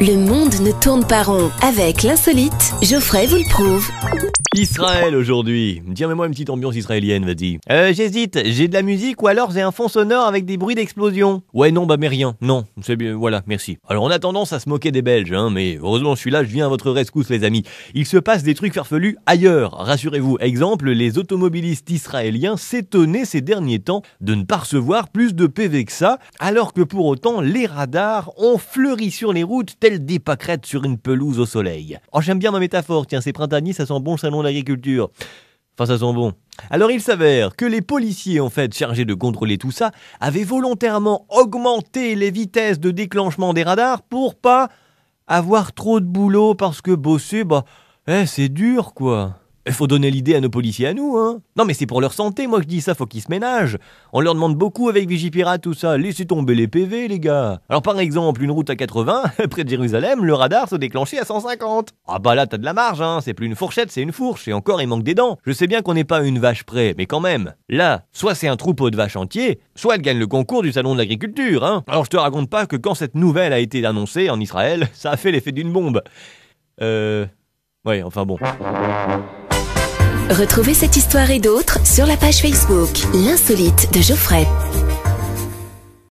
Le monde ne tourne pas rond. Avec l'insolite, Geoffrey vous le prouve. Israël aujourd'hui. Tiens, mets-moi une petite ambiance israélienne, vas-y. Euh, j'hésite, j'ai de la musique ou alors j'ai un fond sonore avec des bruits d'explosion. Ouais, non, bah, mais rien. Non, c'est bien, voilà, merci. Alors, on a tendance à se moquer des Belges, hein, mais heureusement, je suis là, je viens à votre rescousse, les amis. Il se passe des trucs farfelus ailleurs, rassurez-vous. Exemple, les automobilistes israéliens s'étonnaient ces derniers temps de ne pas recevoir plus de PV que ça, alors que pour autant, les radars ont fleuri sur les routes tels des pâquerettes sur une pelouse au soleil. Oh, j'aime bien ma métaphore, tiens, c'est printanier, ça sent bon salon l'agriculture, Enfin, ça sent bon. Alors il s'avère que les policiers, en fait, chargés de contrôler tout ça, avaient volontairement augmenté les vitesses de déclenchement des radars pour pas avoir trop de boulot parce que bosser, bah, eh, c'est dur, quoi faut donner l'idée à nos policiers à nous, hein. Non, mais c'est pour leur santé, moi je dis ça, faut qu'ils se ménagent. On leur demande beaucoup avec Vigipirate, tout ça. Laissez tomber les PV, les gars. Alors, par exemple, une route à 80, près de Jérusalem, le radar se déclenchait à 150. Ah bah là, t'as de la marge, hein. C'est plus une fourchette, c'est une fourche. Et encore, il manque des dents. Je sais bien qu'on n'est pas une vache près, mais quand même. Là, soit c'est un troupeau de vaches entiers, soit elle gagne le concours du salon de l'agriculture, hein. Alors, je te raconte pas que quand cette nouvelle a été annoncée en Israël, ça a fait l'effet d'une bombe. Euh... Ouais, enfin bon. Retrouvez cette histoire et d'autres sur la page Facebook L'insolite de Geoffrey.